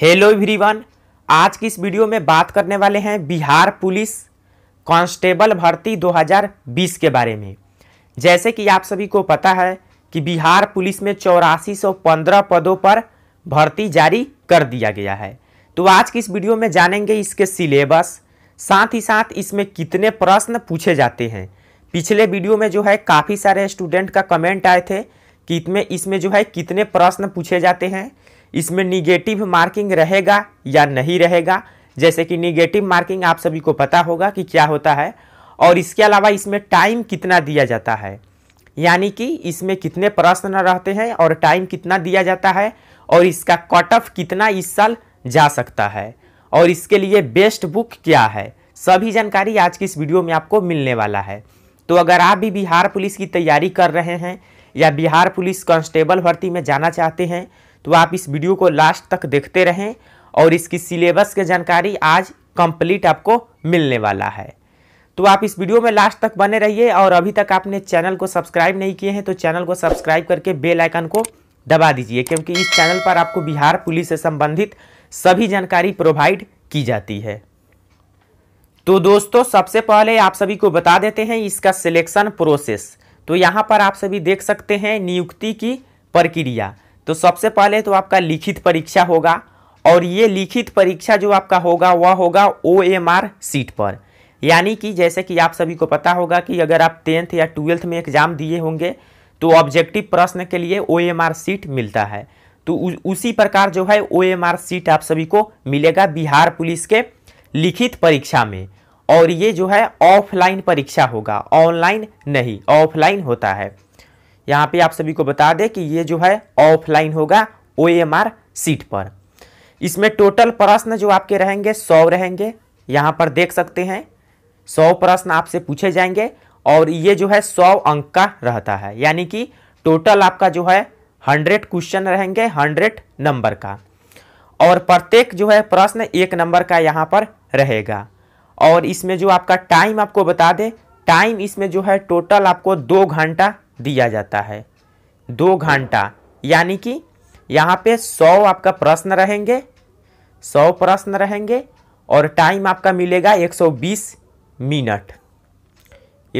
hello everyone आज की इस वीडियो में बात करने वाले हैं बिहार पुलिस कांस्टेबल भर्ती 2020 के बारे में जैसे कि आप सभी को पता है कि बिहार पुलिस में चौरासी पदों पर भर्ती जारी कर दिया गया है तो आज की इस वीडियो में जानेंगे इसके सिलेबस साथ ही साथ इसमें कितने प्रश्न पूछे जाते हैं पिछले वीडियो में जो है काफ़ी सारे स्टूडेंट का कमेंट आए थे कि इसमें इसमें जो है कितने प्रश्न पूछे जाते हैं इसमें निगेटिव मार्किंग रहेगा या नहीं रहेगा जैसे कि निगेटिव मार्किंग आप सभी को पता होगा कि क्या होता है और इसके अलावा इसमें टाइम कितना दिया जाता है यानी कि इसमें कितने प्रश्न रहते हैं और टाइम कितना दिया जाता है और इसका कट ऑफ कितना इस साल जा सकता है और इसके लिए बेस्ट बुक क्या है सभी जानकारी आज की इस वीडियो में आपको मिलने वाला है तो अगर आप भी बिहार पुलिस की तैयारी कर रहे हैं या बिहार पुलिस कांस्टेबल भर्ती में जाना चाहते हैं तो आप इस वीडियो को लास्ट तक देखते रहें और इसकी सिलेबस की जानकारी आज कंप्लीट आपको मिलने वाला है तो आप इस वीडियो में लास्ट तक बने रहिए और अभी तक आपने चैनल को सब्सक्राइब नहीं किए हैं तो चैनल को सब्सक्राइब करके बेल आइकन को दबा दीजिए क्योंकि इस चैनल पर आपको बिहार पुलिस से संबंधित सभी जानकारी प्रोवाइड की जाती है तो दोस्तों सबसे पहले आप सभी को बता देते हैं इसका सिलेक्शन प्रोसेस तो यहाँ पर आप सभी देख सकते हैं नियुक्ति की प्रक्रिया तो सबसे पहले तो आपका लिखित परीक्षा होगा और ये लिखित परीक्षा जो आपका होगा वह होगा ओ एम आर सीट पर यानी कि जैसे कि आप सभी को पता होगा कि अगर आप टेंथ या ट्वेल्थ में एग्ज़ाम दिए होंगे तो ऑब्जेक्टिव प्रश्न के लिए ओ एम आर सीट मिलता है तो उसी प्रकार जो है ओ एम आर सीट आप सभी को मिलेगा बिहार पुलिस के लिखित परीक्षा में और ये जो है ऑफलाइन परीक्षा होगा ऑनलाइन नहीं ऑफलाइन होता है यहाँ पे आप सभी को बता दें कि ये जो है ऑफलाइन होगा ओ सीट पर इसमें टोटल प्रश्न जो आपके रहेंगे सौ रहेंगे यहाँ पर देख सकते हैं सौ प्रश्न आपसे पूछे जाएंगे और ये जो है सौ अंक का रहता है यानी कि टोटल आपका जो है हंड्रेड क्वेश्चन रहेंगे हंड्रेड नंबर का और प्रत्येक जो है प्रश्न एक नंबर का यहाँ पर रहेगा और इसमें जो आपका टाइम आपको बता दें टाइम इसमें जो है टोटल आपको दो घंटा दिया जाता है दो घंटा यानी कि यहाँ पे सौ आपका प्रश्न रहेंगे सौ प्रश्न रहेंगे और टाइम आपका मिलेगा 120 मिनट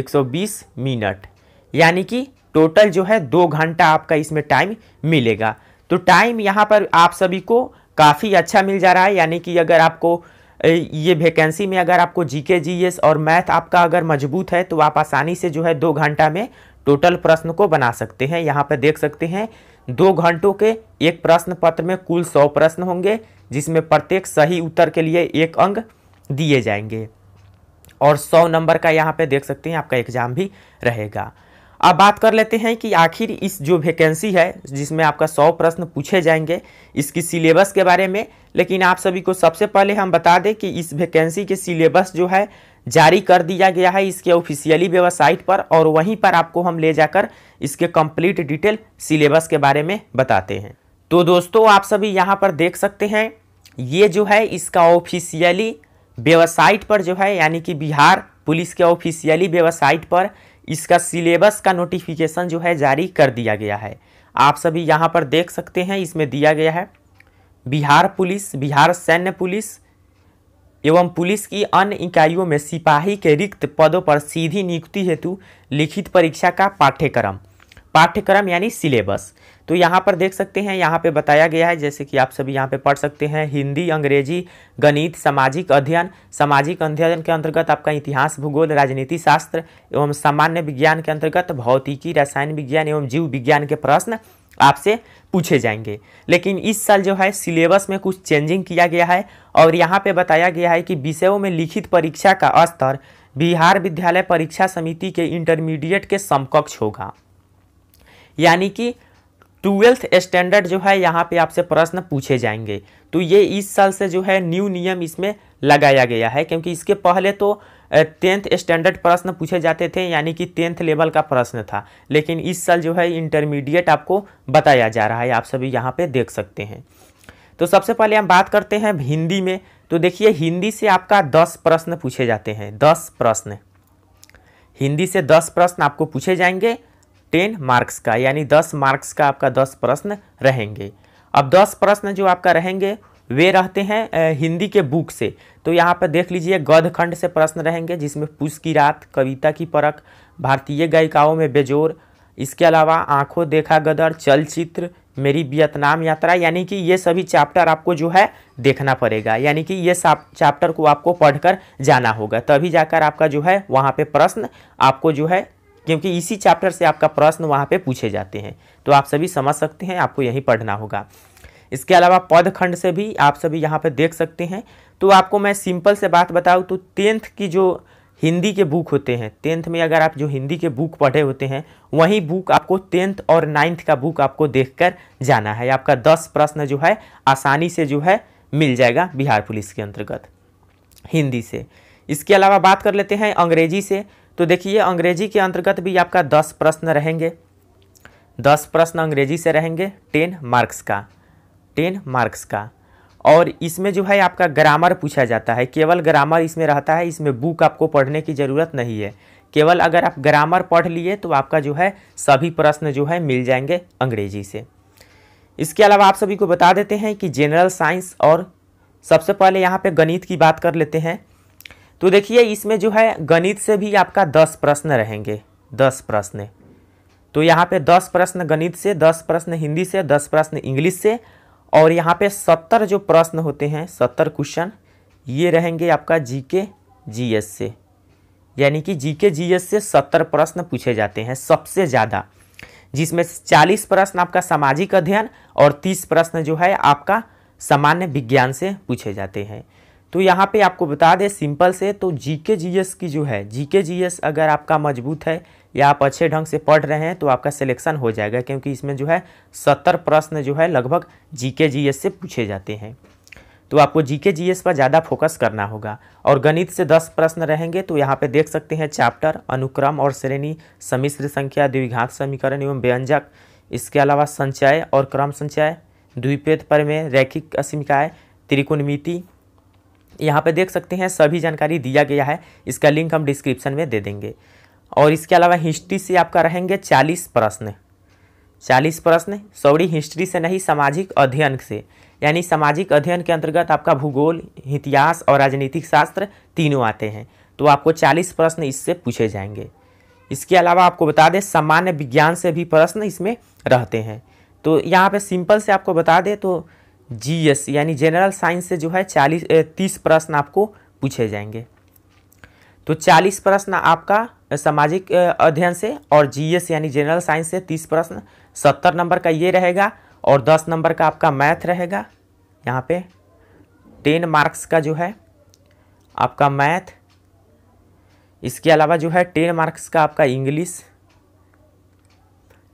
120 मिनट यानी कि टोटल जो है दो घंटा आपका इसमें टाइम मिलेगा तो टाइम यहाँ पर आप सभी को काफ़ी अच्छा मिल जा रहा है यानी कि अगर आपको ये वैकेंसी में अगर आपको जीके जीएस और मैथ आपका अगर मजबूत है तो आप आसानी से जो है दो घंटा में टोटल प्रश्न को बना सकते हैं यहाँ पर देख सकते हैं दो घंटों के एक प्रश्न पत्र में कुल सौ प्रश्न होंगे जिसमें प्रत्येक सही उत्तर के लिए एक अंक दिए जाएंगे और सौ नंबर का यहाँ पे देख सकते हैं आपका एग्ज़ाम भी रहेगा अब बात कर लेते हैं कि आखिर इस जो वैकेंसी है जिसमें आपका सौ प्रश्न पूछे जाएंगे इसकी सिलेबस के बारे में लेकिन आप सभी को सबसे पहले हम बता दें कि इस वैकेंसी के सिलेबस जो है जारी कर दिया गया है इसके ऑफिशियली वेबसाइट पर और वहीं पर आपको हम ले जाकर इसके कंप्लीट डिटेल सिलेबस के बारे में बताते हैं तो दोस्तों आप सभी यहाँ पर देख सकते हैं ये जो है इसका ऑफिशियली वेबसाइट पर जो है यानी कि बिहार पुलिस के ऑफिशियली वेबसाइट पर इसका सिलेबस का नोटिफिकेशन जो है जारी कर दिया गया है आप सभी यहाँ पर देख सकते हैं इसमें दिया गया है बिहार पुलिस बिहार सैन्य पुलिस एवं पुलिस की अन्य इकाइयों में सिपाही के रिक्त पदों पर सीधी नियुक्ति हेतु लिखित परीक्षा का पाठ्यक्रम पाठ्यक्रम यानी सिलेबस तो यहाँ पर देख सकते हैं यहाँ पे बताया गया है जैसे कि आप सभी यहाँ पे पढ़ सकते हैं हिंदी अंग्रेजी गणित सामाजिक अध्ययन सामाजिक अध्ययन के अंतर्गत आपका इतिहास भूगोल राजनीति शास्त्र एवं सामान्य विज्ञान के अंतर्गत भौतिकी रसायन विज्ञान एवं जीव विज्ञान के प्रश्न आपसे पूछे जाएंगे लेकिन इस साल जो है सिलेबस में कुछ चेंजिंग किया गया है और यहाँ पे बताया गया है कि विषयों में लिखित परीक्षा का स्तर बिहार विद्यालय परीक्षा समिति के इंटरमीडिएट के समकक्ष होगा यानी कि ट्वेल्थ स्टैंडर्ड जो है यहाँ पे आपसे प्रश्न पूछे जाएंगे तो ये इस साल से जो है न्यू नियम इसमें लगाया गया है क्योंकि इसके पहले तो टेंथ स्टैंडर्ड प्रश्न पूछे जाते थे यानी कि टेंथ लेवल का प्रश्न था लेकिन इस साल जो है इंटरमीडिएट आपको बताया जा रहा है आप सभी यहाँ पर देख सकते हैं तो सबसे पहले हम बात करते हैं हिंदी में तो देखिए हिंदी से आपका दस प्रश्न पूछे जाते हैं दस प्रश्न हिंदी से दस प्रश्न आपको पूछे जाएंगे टेन मार्क्स का यानी दस मार्क्स का आपका दस प्रश्न रहेंगे अब दस प्रश्न जो आपका रहेंगे वे रहते हैं हिंदी के बुक से तो यहाँ पर देख लीजिए गौधखंड से प्रश्न रहेंगे जिसमें पुष की रात कविता की परख भारतीय गायिकाओं में बेजोर इसके अलावा आंखों देखा गदर चलचित्र मेरी वियतनाम यात्रा यानी कि ये सभी चैप्टर आपको जो है देखना पड़ेगा यानी कि ये चैप्टर को आपको पढ़कर जाना होगा तभी जाकर आपका जो है वहाँ पे प्रश्न आपको जो है क्योंकि इसी चैप्टर से आपका प्रश्न वहाँ पे पूछे जाते हैं तो आप सभी समझ सकते हैं आपको यहीं पढ़ना होगा इसके अलावा पदखंड से भी आप सभी यहाँ पर देख सकते हैं तो आपको मैं सिंपल से बात बताऊँ तो टेंथ की जो हिंदी के बुक होते हैं टेंथ में अगर आप जो हिंदी के बुक पढ़े होते हैं वही बुक आपको टेंथ और नाइन्थ का बुक आपको देखकर जाना है आपका दस प्रश्न जो है आसानी से जो है मिल जाएगा बिहार पुलिस के अंतर्गत हिंदी से इसके अलावा बात कर लेते हैं अंग्रेजी से तो देखिए अंग्रेजी के अंतर्गत भी आपका दस प्रश्न रहेंगे दस प्रश्न अंग्रेजी से रहेंगे टेन मार्क्स का टेन मार्क्स का और इसमें जो है आपका ग्रामर पूछा जाता है केवल ग्रामर इसमें रहता है इसमें बुक आपको पढ़ने की ज़रूरत नहीं है केवल अगर आप ग्रामर पढ़ लिए तो आपका जो है सभी प्रश्न जो है मिल जाएंगे अंग्रेजी से इसके अलावा आप सभी को बता देते हैं कि जनरल साइंस और सबसे पहले यहाँ पे गणित की बात कर लेते हैं तो देखिए इसमें जो है गणित से भी आपका दस प्रश्न रहेंगे दस प्रश्न तो यहाँ पे दस प्रश्न गणित से दस प्रश्न हिंदी से दस प्रश्न इंग्लिश से और यहाँ पे सत्तर जो प्रश्न होते हैं सत्तर क्वेश्चन ये रहेंगे आपका जीके जीएस से यानी कि जीके जीएस से सत्तर प्रश्न पूछे जाते हैं सबसे ज़्यादा जिसमें चालीस प्रश्न आपका सामाजिक अध्ययन और तीस प्रश्न जो है आपका सामान्य विज्ञान से पूछे जाते हैं तो यहाँ पे आपको बता दें सिंपल से तो जीके जीएस की जो है जीके जीएस अगर आपका मजबूत है या आप अच्छे ढंग से पढ़ रहे हैं तो आपका सिलेक्शन हो जाएगा क्योंकि इसमें जो है सत्तर प्रश्न जो है लगभग जीके जीएस से पूछे जाते हैं तो आपको जीके जीएस पर ज़्यादा फोकस करना होगा और गणित से दस प्रश्न रहेंगे तो यहाँ पर देख सकते हैं चैप्टर अनुक्रम और श्रेणी समिश्र संख्या द्विघात समीकरण एवं व्यंजक इसके अलावा संचय और क्रम संचय द्विपेद पर में रैखिक असीमिकाय त्रिकोणमिति यहाँ पे देख सकते हैं सभी जानकारी दिया गया है इसका लिंक हम डिस्क्रिप्शन में दे देंगे और इसके अलावा हिस्ट्री से आपका रहेंगे चालीस प्रश्न चालीस प्रश्न सौरी हिस्ट्री से नहीं सामाजिक अध्ययन से यानी सामाजिक अध्ययन के अंतर्गत आपका भूगोल इतिहास और राजनीतिक शास्त्र तीनों आते हैं तो आपको चालीस प्रश्न इससे पूछे जाएंगे इसके अलावा आपको बता दें सामान्य विज्ञान से भी प्रश्न इसमें रहते हैं तो यहाँ पे सिंपल से आपको बता दें तो जीएस यानी जनरल साइंस से जो है चालीस तीस प्रश्न आपको पूछे जाएंगे तो चालीस प्रश्न आपका सामाजिक अध्ययन से और जीएस यानी जनरल साइंस से तीस प्रश्न सत्तर नंबर का ये रहेगा और दस नंबर का आपका मैथ रहेगा यहाँ पे टेन मार्क्स का जो है आपका मैथ इसके अलावा जो है टेन मार्क्स का आपका इंग्लिश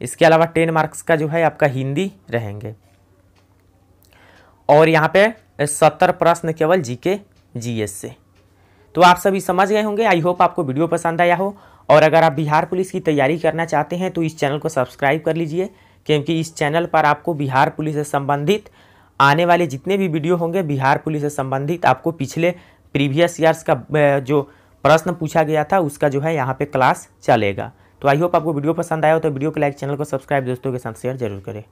इसके अलावा टेन मार्क्स का जो है आपका हिंदी रहेंगे और यहाँ पे सत्तर प्रश्न केवल जीके जीएस से तो आप सभी समझ गए होंगे आई होप आपको वीडियो पसंद आया हो और अगर आप बिहार पुलिस की तैयारी करना चाहते हैं तो इस चैनल को सब्सक्राइब कर लीजिए क्योंकि इस चैनल पर आपको बिहार पुलिस से संबंधित आने वाले जितने भी वीडियो होंगे बिहार पुलिस से संबंधित आपको पिछले प्रीवियस ईयर्स का जो प्रश्न पूछा गया था उसका जो है यहाँ पे क्लास चलेगा तो आई होप आपको वीडियो पसंद आया हो तो वीडियो को लाइक चैनल को सब्सक्राइब दोस्तों के साथ शेयर जरूर करें